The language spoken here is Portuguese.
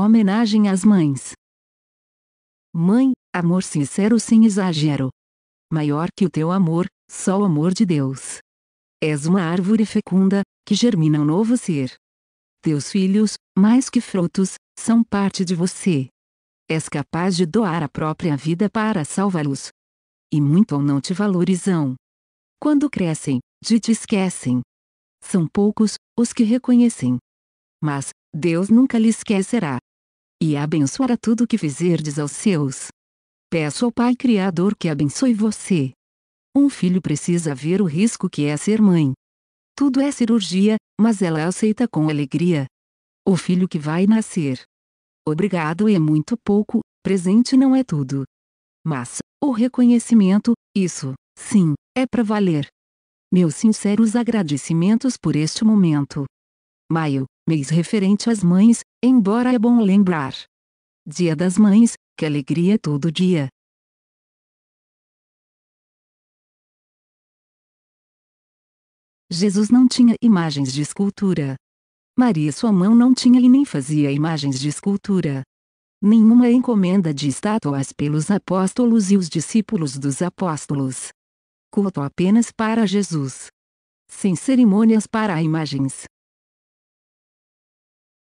Homenagem às mães. Mãe, amor sincero sem exagero. Maior que o teu amor, só o amor de Deus. És uma árvore fecunda, que germina um novo ser. Teus filhos, mais que frutos, são parte de você. És capaz de doar a própria vida para salvá-los. E muito ou não te valorizam. Quando crescem, de te esquecem. São poucos os que reconhecem. Mas, Deus nunca lhe esquecerá e abençoará tudo o que fizerdes aos seus. Peço ao Pai Criador que abençoe você. Um filho precisa ver o risco que é ser mãe. Tudo é cirurgia, mas ela aceita com alegria. O filho que vai nascer. Obrigado é muito pouco, presente não é tudo. Mas, o reconhecimento, isso, sim, é para valer. Meus sinceros agradecimentos por este momento. Maio, mês referente às mães, embora é bom lembrar. Dia das Mães, que alegria todo dia! Jesus não tinha imagens de escultura. Maria sua mão não tinha e nem fazia imagens de escultura. Nenhuma encomenda de estátuas pelos apóstolos e os discípulos dos apóstolos. Culto apenas para Jesus. Sem cerimônias para imagens.